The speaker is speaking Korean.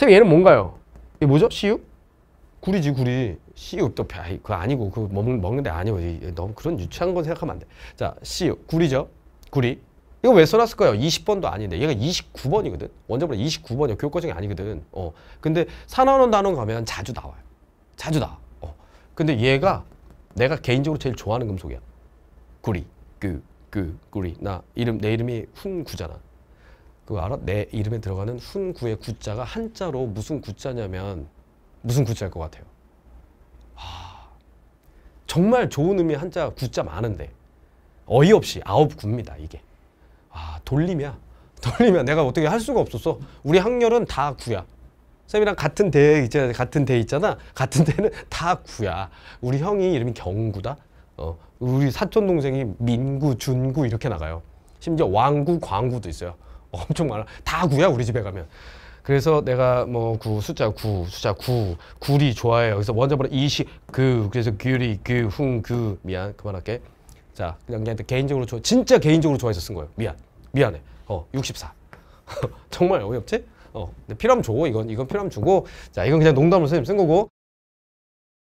선생님 얘는 뭔가요? 이게 뭐죠? 씨유? 구리지 구리. 씨유 또 그거 아니고 그 먹는 먹는데 아니고 너무 그런 유치한 건 생각하면 안 돼. 자 씨유 구리죠. 구리. 이거 왜 써놨을 거예요? 20번도 아닌데 얘가 29번이거든. 원점으로 29번이야. 교과정이 아니거든. 어. 근데 산화원 단원 가면 자주 나와요. 자주 나와. 어. 근데 얘가 내가 개인적으로 제일 좋아하는 금속이야. 구리. 그, 그, 구리. 나 이름 내 이름이 훈구잖아. 그 알아? 내 이름에 들어가는 훈구의 구자가 한자로 무슨 구자냐면 무슨 구자일 것 같아요? 하... 아, 정말 좋은 의미 한자 구자 많은데 어이없이 아홉 구입니다 이게. 아 돌림이야. 돌림이야. 내가 어떻게 할 수가 없었어. 우리 학렬은 다 구야. 쌤이랑 같은 대 이제 같은 대 있잖아. 같은 대는 다 구야. 우리 형이 이름이 경구다. 어, 우리 사촌 동생이 민구, 준구 이렇게 나가요. 심지어 왕구, 광구도 있어요. 엄청 많아. 다 구야 우리 집에 가면. 그래서 내가 뭐 구 숫자 구 숫자 구 구리 좋아해요. 그래서 원자번호 이시 그 그래서 규리 그훈그 그, 미안 그만할게. 자 그냥 걔한테 개인적으로 좋아 진짜 개인적으로 좋아해서 쓴 거예요. 미안 미안해. 어 64. 정말 어이없지? 어 필요하면 줘 이건 이건 필요하면 주고 자 이건 그냥 농담으로 선생님 쓴 거고.